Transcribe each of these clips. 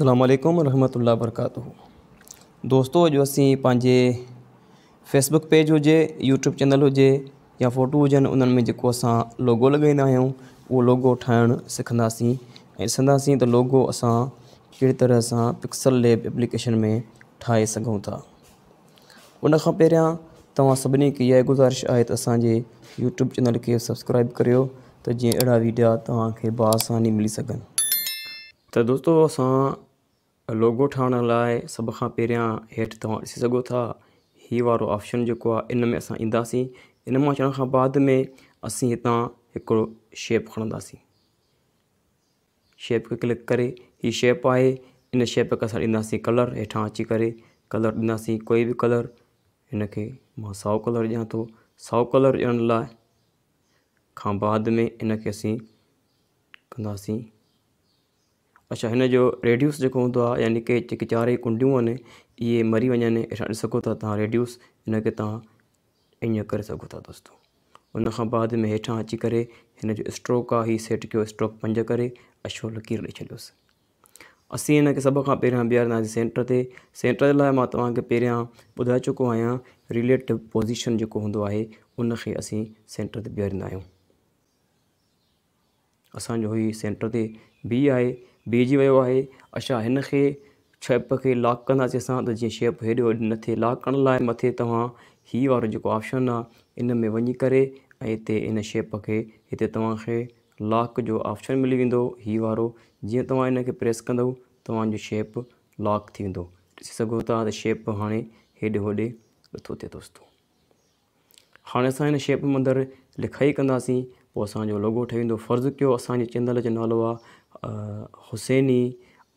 अल्लाम ला वरकत दोस्तों जो असीं फेसबुक पेज हुजे यूट्यूब चैनल हो या फ़ोटू हुजनि उन्हनि में जेको असां लोगो लॻाईंदा आहियूं उहो लोगो ठाहिणु सिखंदासीं तो लोगो असां कहिड़ी तरह सां पिक्सल लैब एप्लीकेशन में ठाहे सकूँ था उन खां पहिरियां तव्हां सभिनी गुज़ारिश है त यूट्यूब चैनल के सब्सक्राइब करियो तो जीअं अहिड़ा वीडिया तव्हांखे बि आसानी मिली सघनि त दोस्तो असां लोगो ठाहिण लाइ सभ खां पहिरियां हेठि तव्हां ॾिसी सघो था हीअ वारो ऑप्शन जेको आहे इन में असां ईंदासीं इन मां अचण खां बाद में असीं हितां हिकिड़ो शेप खणंदासीं शेप खे क्लिक करे हीअ शेप आहे इन शेप खे असां ॾींदासीं कलर हेठां अची करे कलर ॾींदासीं कोई बि कलर हिन मां साओ कलर ॾियां थो साओ कलर ॾियण लाइ खां बाद में इन असीं कंदासीं अच्छा हिन जो रेड्यूस जेको हूंदो आहे यानी की जेके चार कुंडियूं आहिनि इहे मरी वञनि असां था तव्हां रेड्यूस हिनखे तव्हां ईअं करे सघो था दोस्तो उन खां बाद में हेठां अची करे हिन जो स्ट्रोक आहे हीउ सेट कयो स्ट्रोक पंज करे अछो लकीर ॾेई छॾियोसि असीं हिनखे सभ खां पहिरां बीहारींदासीं सेंटर ते सेंटर लाइ मां तव्हांखे पहिरियां ॿुधाए चुको आहियां रिलेटिव पोज़ीशन जेको हूंदो आहे उन असीं सेंटर ते बीहारींदा आहियूं असांजो हीउ सेंटर ते बि आहे बीहजी वियो आहे अच्छा हिन खे शेप खे लॉक कंदासीं असां त जीअं शेप हेॾे होॾे न थिए लॉक करण लाइ मथे तव्हां हीअ वारो जेको ऑपशन आहे इन में वञी करे ऐं हिते इन शेप खे हिते तव्हांखे लॉक जो ऑप्शन मिली वेंदो हीअ वारो जीअं तव्हां खे प्रेस कंदव तव्हांजो शेप लॉक थी वेंदो ॾिसी सघो था त शेप हाणे हेॾे होॾे नथो थिए दोस्तो हाणे असां हिन शेप मंदरु लिखाई कंदासीं पोइ असांजो लोगो ठही वेंदो फर्ज़ु कयो असांजे नालो आहे हुसैनी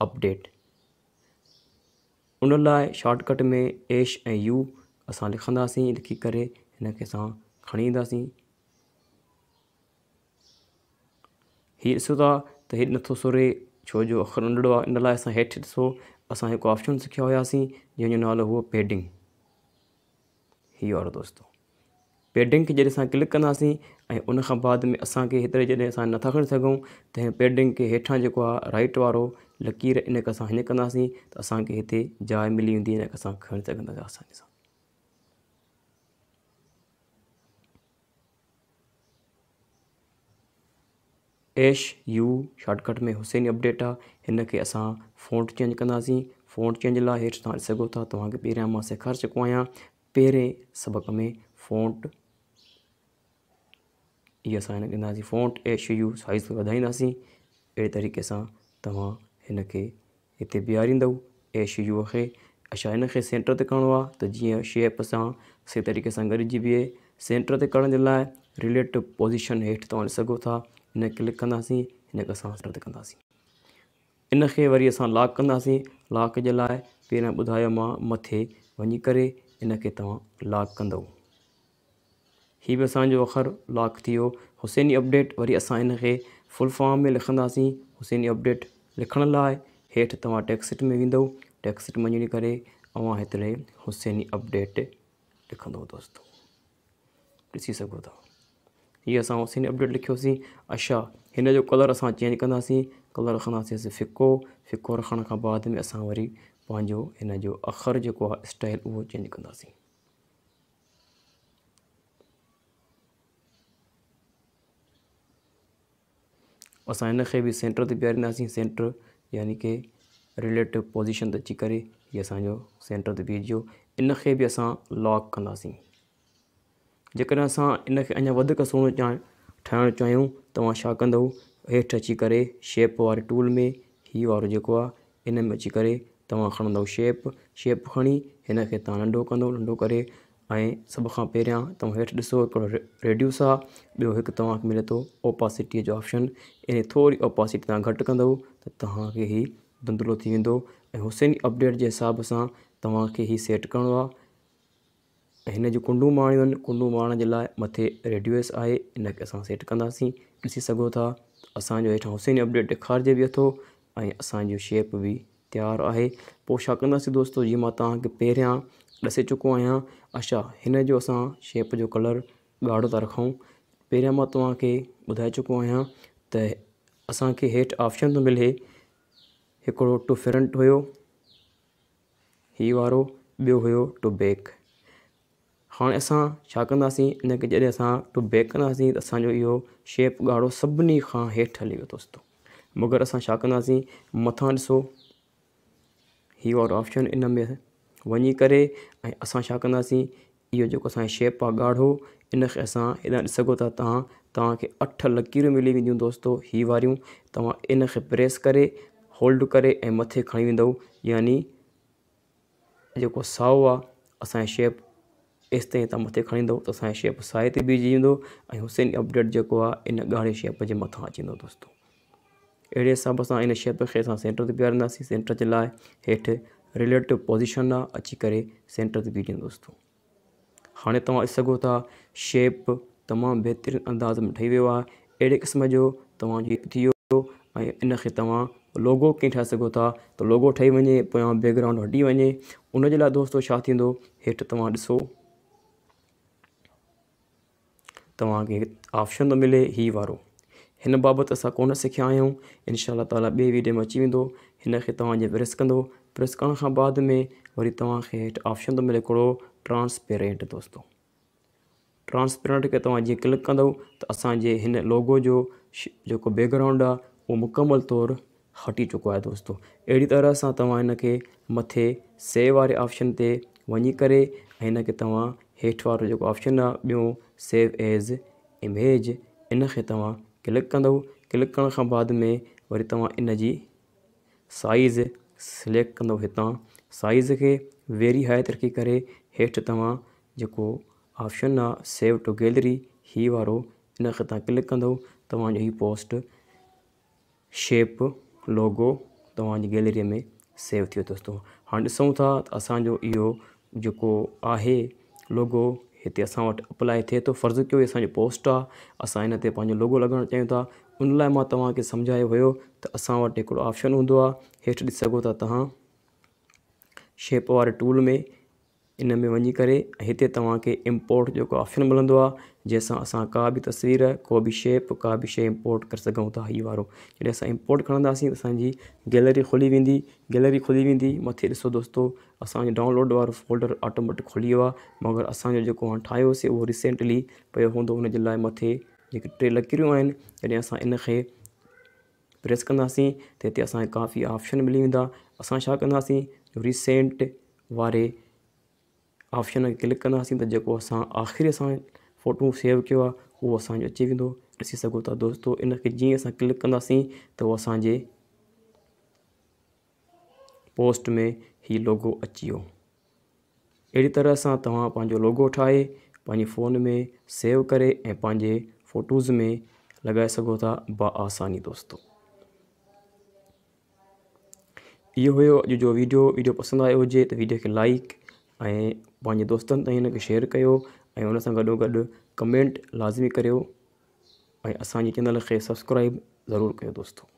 अपडेट उन लाइ शॉटकट में एश ऐं यू असां लिखंदासीं लिखी करे हिन खे असां खणी ईंदासीं हीउ ॾिसो था त हेॾे नथो सुरे छो जो अख़रु नंढड़ो आहे इन लाइ असां हेठि ॾिसो असां हिकु ऑप्शन सिखिया हुआसीं जंहिंजो नालो हुओ पेडिंग वारो दोस्तो पेडिंग खे जॾहिं असां क्लिक कंदासीं ऐं उन बाद में असांखे हेतिरे जॾहिं असां नथा खणी सघूं त हिन पेडिंग खे हेठां जेको आहे राइट वारो लकीर इनखे असां हिन कंदासीं त असांखे हिते जाइ मिली वेंदी हिनखे असां खणी सघंदा आसानी सां एश यू शॉटकट में हुसैनी अपडेट आहे हिन खे असां फोंट चेंज कंदासीं फोंट चेंज लाइ हेठि तव्हां ॾिसी सघो था तव्हांखे पहिरियां मां सेखारे चुको आहियां पहिरें सबक़ में फोंट इहा असां हिन ॾींदासीं फोंट ऐं शे यू साइज़ वधाईंदासीं अहिड़े तरीक़े सां तव्हां हिन खे हिते बीहारींदव एश यू खे अच्छा हिन खे सेंटर ते करिणो आहे त जीअं शेप सां सही तरीक़े सां गॾिजी बीहे सेंटर ते करण जे लाइ रिलेटिव पोज़ीशन हेठि तव्हां ॾिसो था हिन क्लिक कंदासीं हिन खे असां सेंटर ते कंदासीं इन खे वरी असां लॉक कंदासीं लॉक जे लाइ पहिरियां ॿुधायो मां मथे वञी करे इन खे तव्हां लॉक कंदव हीअ बि असांजो अख़र लॉक थी वियो हुसैनी अपडेट वरी असां हिन खे फुल फॉर्म में लिखंदासीं हुसैनी अपडेट लिखण लाइ हेठि तव्हां टेक्सेट में वेंदो टेक्सिट वञणी करे तव्हां हेतिरे हुसैनी अपडेट लिखंदो दोस्त ॾिसी सघो था हीअ असां हुसैनी अपडेट लिखियोसीं अच्छा हिन जो कलर असां चेंज कंदासीं कलर रखंदासीं फिको फिको रखण खां बाद में असां वरी पंहिंजो हिन जो अख़र जेको आहे स्टाइल उहो चेंज कंदासीं असां हिन खे बि सेंटर ते बीहारींदासीं सेंटर यानी की रिलेटिव पोज़ीशन ते अची करे हीअ असांजो सेंटर ते बीहजो इन खे बि असां लॉक कंदासीं जेकॾहिं असां इन खे अञा वधीक सोन ठाहिणु चाहियूं तव्हां छा कंदो हेठि अची करे शेप वारे टूल में हीउ वारो जेको आहे इन में अची करे तव्हां खणंदव शेप शेप खणी हिन खे तव्हां नंढो कंदो नंढो करे ऐं सभ खां पहिरियां तव्हां हेठि ॾिसो हिकिड़ो रेडिओस आहे ॿियो हिकु तव्हांखे मिले थो ओपासिटीअ जो ऑप्शन इन थोरी ओपासिटी तव्हां घटि कंदव त तव्हांखे हीउ धुंधलो थी वेंदो ऐं अपडेट जे हिसाब सां तव्हांखे ई सेट करिणो आहे हिन जूं कुंडू मारियूं आहिनि कुंडू मारण जे लाइ मथे रेडियोस आहे हिन खे असां सेट कंदासीं ॾिसी सघो था असांजो हेठां अपडेट ॾेखारिजे बि अथो ऐं असांजी शेप बि तयारु आहे पोइ छा कंदासीं दोस्तो जीअं मां तव्हांखे पहिरियां ॾिसे चुको आहियां अच्छा हिन जो असां शेप जो कलर ॻाढ़ो था रखूं पहिरियां मां तव्हांखे ॿुधाए चुको आहियां त असांखे हेठि ऑपशन थो मिले हिकिड़ो टू फ्रंट हुयो हीउ वारो ॿियो हुयो टू बैक हाणे असां छा कंदासीं हिनखे जॾहिं असां टू बैक कंदासीं त असांजो इहो शेप ॻाढ़ो सभिनी खां हेठि हली वियो दोस्तो मगर असां छा कंदासीं हीअ वारो ऑप्शन इन में वञी करे ऐं असां छा कंदासीं इहो जेको असांजी शेप आहे ॻाढ़ो इन खे असां हेॾा ॾिसो था तव्हां खे अठ लकीरियूं मिली वेंदियूं दोस्त हीअ वारियूं तव्हां इन खे प्रेस करे होल्ड करे ऐं मथे खणी वेंदो यानि जेको साओ आहे असांजी शेप तेसि ताईं तव्हां मथे खणी ईंदो त शेप साए ते बीजी वेंदो ऐं अपडेट जेको आहे इन ॻाढ़े शेप जे मथां अची वेंदो अहिड़े हिसाब सां इन शेप खे असां सेंटर ते बीहारींदासीं सेंटर जे लाइ हेठि रिलेटिव पोज़िशन आहे अची करे सेंटर ते बीहंदो दोस्तो हाणे तव्हां ॾिसी सघो था शेप तमामु बहितरीनु अंदाज़ में ठही वियो आहे अहिड़े क़िस्म जो तव्हांजो थी वियो ऐं इन तव्हां लोगो कीअं ठाहे सघो था त लोगो ठही वञे पोयां हटी वञे उनजे लाइ दोस्तो छा थींदो हेठि तव्हां ॾिसो तव्हांखे ऑप्शन थो मिले हीउ वारो हिन बाबति असां कोन सिखिया आहियूं इनशा ताला ॿिए वीडियो में अची वेंदो हिन खे तव्हां जीअं प्रेस कंदो प्रेस करण खां बाद में वरी तव्हांखे हेठि ऑप्शन थो मिले हिकिड़ो ट्रांसपेरेंट दोस्तो ट्रांसपेरेंट खे तव्हां जीअं क्लिक कंदव त असांजे हिन लोगो जो जेको बैकग्राउंड आहे उहो मुकमल तौरु हटी चुको आहे दोस्तो अहिड़ी तरह सां तव्हां हिन खे मथे सेव वारे ऑप्शन ते वञी करे ऐं हिन खे तव्हां हेठि वारो जेको ऑप्शन आहे ॿियो सेव एज़ इमेज इन खे तव्हां क्लिक कंदो क्लिक करण खां बाद में वरी तव्हां इन जी साइज़ सिलेक्ट कंदव हितां साइज़ खे वेरी हाई तरक़ी करे हेठि तव्हां जेको ऑप्शन आहे सेव टू गैलरी हीअ वारो इनखे तव्हां क्लिक कंदव तव्हांजो हीअ पोस्ट शेप लोगो तव्हांजी गैलरीअ में सेव थियो दोस्तो हाणे ॾिसूं था त असांजो इहो जेको आहे किथे असां वटि अप्लाए थिए थो फर्ज़ु कयो असांजी पोस्ट आहे असां हिन ते पंहिंजो लोगो लॻणु चाहियूं था उन लाइ मां तव्हां खे समुझायो हुयो त असां वटि हिकिड़ो ऑप्शन हूंदो आहे हेठि ॾिसी सघो था तव्हां शेप वारे टूल में इन में वञी करे हिते तव्हांखे इम्पोर्ट जो को ऑप्शन मिलंदो आहे जंहिंसां असां का बि तस्वीर को बि शेप का बि शइ इम्पोर्ट करे सघूं था हीअ वारो जॾहिं असां इम्पोर्ट खणंदासीं त असांजी गैलरी खुली वेंदी गैलरी खुली वेंदी मथे ॾिसो दोस्तो असांजो डाउनलोड वारो फोल्डर ऑटोमेटिक खुली वियो आहे मगर असांजो जेको हाणे ठाहियोसीं उहो रिसेंटली पियो हूंदो हुन जे लाइ मथे जेके टे लकीरियूं आहिनि जॾहिं असां इन खे प्रेस कंदासीं त हिते असांखे काफ़ी ऑप्शन मिली वेंदा असां छा कंदासीं रिसेंट वारे ऑप्शन क्लिक कंदासीं त तो जेको असां आख़िरी असां फ़ोटूं सेव किया आहे उहो असांजो अची वेंदो ॾिसी सघो था दोस्तो इनखे जीअं क्लिक कंदासीं त उहो असांजे पोस्ट में ही लोगो अची वो अड़ी तरह से तव्हां लोगो ठाहे पंहिंजे फ़ोन में सेव करे ऐं पंहिंजे फ़ोटूज़ में लगा सघो था दोस्तों दोस्तो इहो हुयो जो वीडियो वीडियो पसंद आयो हुजे वीडियो के लाइक ऐं पंहिंजे दोस्तनि ताईं हिन शेयर कयो ऐं हुन सां गॾोगॾु कमेंट लाज़मी करियो ऐं असांजे चैनल खे सब्सक्राइब ज़रूरु कयो दोस्तो